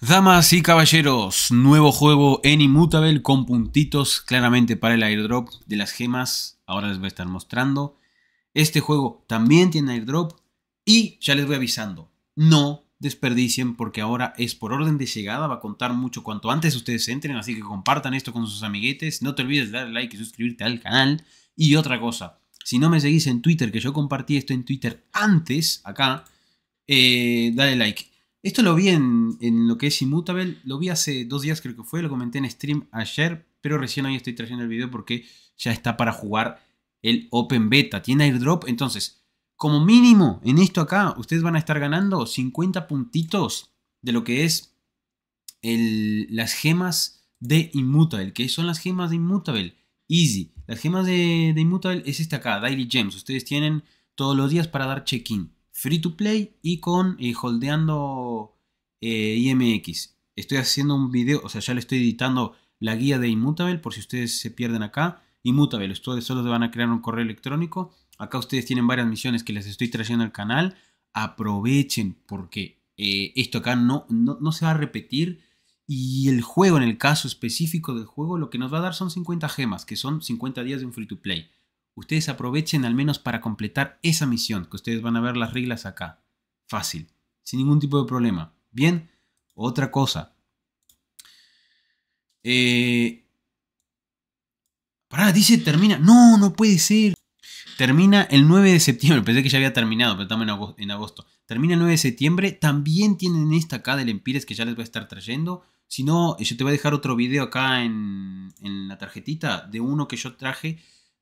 Damas y caballeros, nuevo juego en Immutable con puntitos claramente para el airdrop de las gemas. Ahora les voy a estar mostrando. Este juego también tiene airdrop y ya les voy avisando. No desperdicien porque ahora es por orden de llegada, va a contar mucho cuanto antes ustedes entren, así que compartan esto con sus amiguetes, no te olvides de darle like y suscribirte al canal. Y otra cosa, si no me seguís en Twitter, que yo compartí esto en Twitter antes, acá, eh, dale like. Esto lo vi en, lo que es Immutable, lo vi hace dos días creo que fue, lo comenté en stream ayer, pero recién hoy estoy trayendo el video porque ya está para jugar el Open Beta, tiene airdrop, entonces como mínimo en esto acá ustedes van a estar ganando 50 puntitos de lo que es las gemas de Immutable, que son las gemas de Immutable, Easy. Las gemas de, de Immutable es esta acá, Daily Gems, ustedes tienen todos los días para dar check-in free to play y con eh, holdeando eh, IMX. Estoy haciendo un video, o sea, ya le estoy editando la guía de Immutable por si ustedes se pierden acá. Immutable, ustedes solo van a crear un correo electrónico. Acá ustedes tienen varias misiones que les estoy trayendo al canal. Aprovechen porque eh, esto acá no, no, no se va a repetir. Y el juego, en el caso específico del juego, lo que nos va a dar son 50 gemas, que son 50 días de un free to play ustedes aprovechen al menos para completar esa misión, que ustedes van a ver las reglas acá. Fácil, sin ningún tipo de problema. Bien, otra cosa. Eh, pará, dice termina. No, no puede ser. Termina el 9 de septiembre. Pensé que ya había terminado, pero estamos en agosto. Termina el 9 de septiembre. También tienen esta acá del Empires que ya les voy a estar trayendo. Si no, yo te voy a dejar otro video acá en, en la tarjetita de uno que yo traje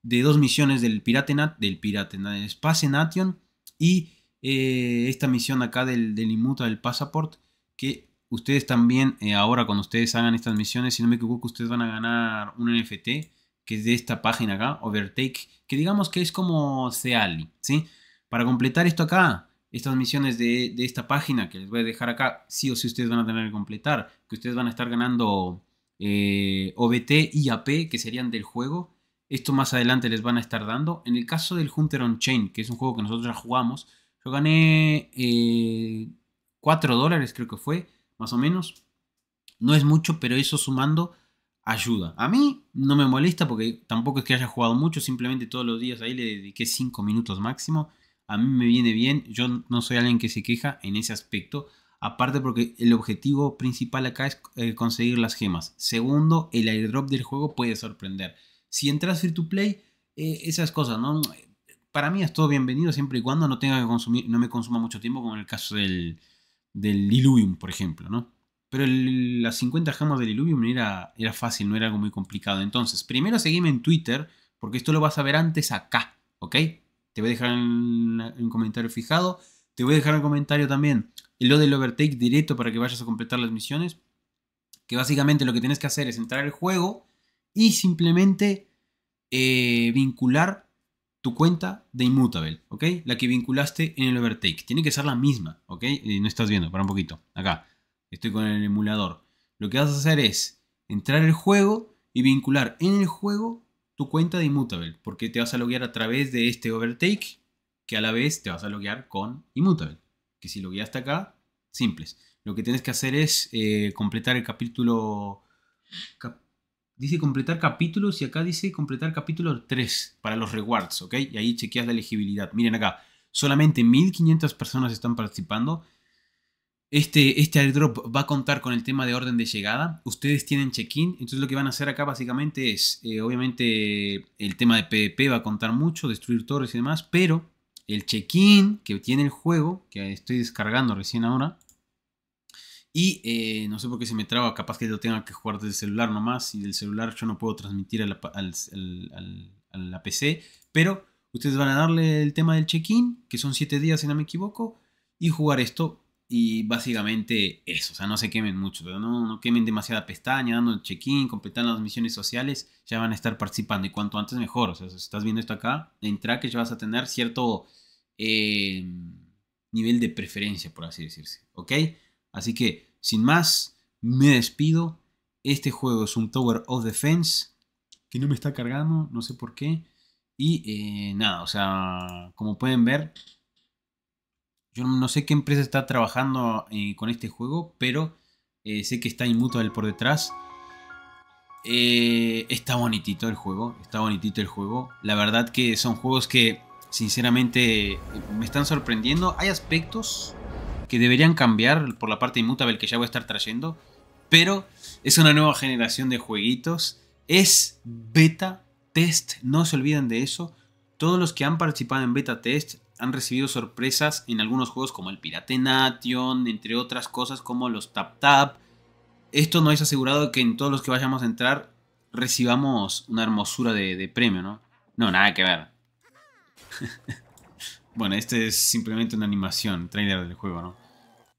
de dos misiones del Piratenat, del Piratenat, del Space Nation y eh, esta misión acá del, del Inmuta del Passport, que ustedes también, eh, ahora cuando ustedes hagan estas misiones, si no me equivoco, ustedes van a ganar un NFT, que es de esta página acá, Overtake, que digamos que es como Ceali, ¿sí? Para completar esto acá, estas misiones de, de, esta página que les voy a dejar acá, sí o sí ustedes van a tener que completar, que ustedes van a estar ganando eh, OBT y AP, que serían del juego, esto más adelante les van a estar dando. En el caso del Hunter on Chain, que es un juego que nosotros jugamos, yo gané 4 eh, dólares, creo que fue, más o menos. No es mucho, pero eso sumando ayuda. A mí no me molesta porque tampoco es que haya jugado mucho, simplemente todos los días ahí le dediqué 5 minutos máximo. A mí me viene bien, yo no soy alguien que se queja en ese aspecto. Aparte porque el objetivo principal acá es eh, conseguir las gemas. Segundo, el airdrop del juego puede sorprender si entras free to play, eh, esas cosas, ¿no? Para mí es todo bienvenido siempre y cuando no tenga que consumir, no me consuma mucho tiempo, como en el caso del, del Illuvium, por ejemplo, ¿no? Pero las 50 gemas del Illuvium era, era fácil, no era algo muy complicado. Entonces, primero seguime en Twitter, porque esto lo vas a ver antes acá, ¿ok? Te voy a dejar un comentario fijado. Te voy a dejar un comentario también lo del overtake directo para que vayas a completar las misiones. Que básicamente lo que tienes que hacer es entrar al juego y simplemente eh, vincular tu cuenta de Immutable, ¿ok? La que vinculaste en el Overtake. Tiene que ser la misma, ¿ok? no estás viendo, para un poquito. Acá, estoy con el emulador. Lo que vas a hacer es entrar el juego y vincular en el juego tu cuenta de Immutable, porque te vas a loguear a través de este Overtake, que a la vez te vas a loguear con Immutable. Que si logueaste acá, simples. Lo que tienes que hacer es eh, completar el capítulo dice completar capítulos y acá dice completar capítulo 3 para los rewards, ¿ok? Y ahí chequeas la elegibilidad. Miren acá, solamente 1500 personas están participando. Este, este airdrop va a contar con el tema de orden de llegada. Ustedes tienen check-in, entonces lo que van a hacer acá básicamente es, eh, obviamente el tema de PvP va a contar mucho, destruir torres y demás, pero el check-in que tiene el juego, que estoy descargando recién ahora, y eh, no sé por qué se me traba, capaz que yo tenga que jugar desde el celular nomás. Y del celular yo no puedo transmitir a la, al, la PC. Pero ustedes van a darle el tema del check-in, que son 7 días si no me equivoco, y jugar esto. Y básicamente eso, o sea, no se quemen mucho, no, no quemen demasiada pestaña, dando el check-in, completando las misiones sociales, ya van a estar participando y cuanto antes mejor. O sea, si estás viendo esto acá, entra que ya vas a tener cierto eh, nivel de preferencia, por así decirse, ¿ok? Así que, sin más, me despido. Este juego es un Tower of Defense que no me está cargando, no sé por qué. Y eh, nada, o sea, como pueden ver, yo no sé qué empresa está trabajando eh, con este juego, pero eh, sé que está Inmutable por detrás. está bonitito el juego, está bonitito el juego. La verdad que son juegos que sinceramente me están sorprendiendo. Hay aspectos que deberían cambiar por la parte inmutable que ya voy a estar trayendo, pero es una nueva generación de jueguitos, es beta test, no se olviden de eso. Todos los que han participado en beta test han recibido sorpresas en algunos juegos como el Pirate Nation, entre otras cosas como los Tap Tap. Esto no es asegurado que en todos los que vayamos a entrar recibamos una hermosura de, de premio, ¿no? No, nada que ver. Bueno, este es simplemente una animación, trailer del juego, ¿no?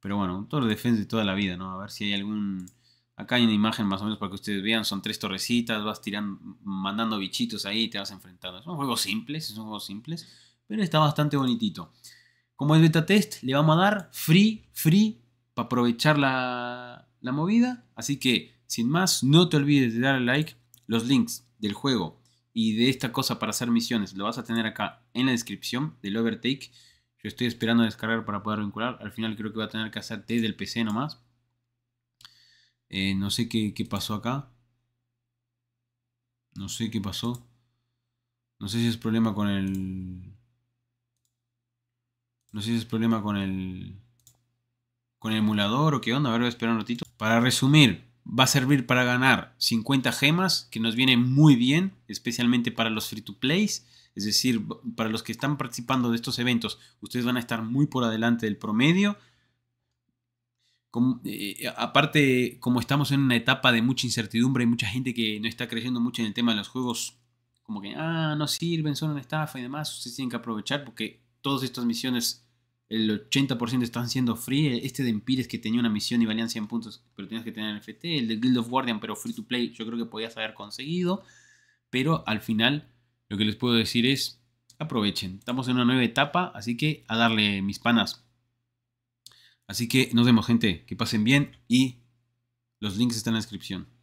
Pero bueno, un de Defense de toda la vida, ¿no? A ver si hay algún... Acá hay una imagen más o menos para que ustedes vean. Son tres torrecitas, vas tirando, mandando bichitos ahí y te vas enfrentando. juego juegos simples, un juego simples. Pero está bastante bonitito. Como es beta test, le vamos a dar free, free, para aprovechar la, la movida. Así que, sin más, no te olvides de darle like. Los links del juego y de esta cosa para hacer misiones. Lo vas a tener acá en la descripción del Overtake. Yo estoy esperando descargar para poder vincular. Al final creo que va a tener que hacer desde el PC nomás. Eh, no sé qué, qué, pasó acá. No sé qué pasó. No sé si es problema con el... No sé si es problema con el... Con el emulador o qué onda. A ver, voy a esperar un ratito. Para resumir, va a servir para ganar 50 gemas, que nos viene muy bien, especialmente para los free to plays. Es decir, para los que están participando de estos eventos, ustedes van a estar muy por adelante del promedio. Eh, aparte, como estamos en una etapa de mucha incertidumbre, y mucha gente que no está creyendo mucho en el tema de los juegos, como que, ah, no sirven, son una estafa y demás, ustedes tienen que aprovechar porque todas estas misiones el 80% están siendo free. E, este de Empires que tenía una misión y valían 100 puntos, pero tenías que tener el FT. El de Guild of Guardian, pero free to play, yo creo que podías haber conseguido. Pero al final, lo que les puedo decir es: aprovechen. Estamos en una nueva etapa, así que a darle mis panas. Así que nos vemos, gente. Que pasen bien y los links están en la descripción.